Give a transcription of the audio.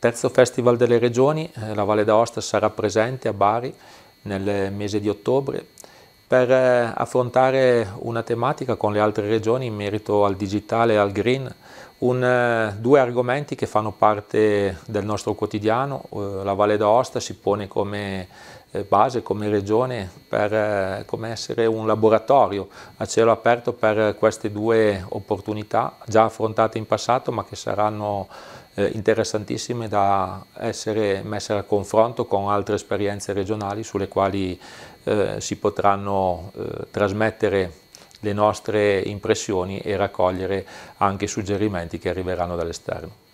Terzo Festival delle Regioni, eh, la Valle d'Aosta sarà presente a Bari nel mese di ottobre per eh, affrontare una tematica con le altre regioni in merito al digitale e al green, un, eh, due argomenti che fanno parte del nostro quotidiano. Eh, la Valle d'Aosta si pone come base, come regione, per, come essere un laboratorio a cielo aperto per queste due opportunità già affrontate in passato ma che saranno interessantissime da essere messe a confronto con altre esperienze regionali sulle quali eh, si potranno eh, trasmettere le nostre impressioni e raccogliere anche suggerimenti che arriveranno dall'esterno.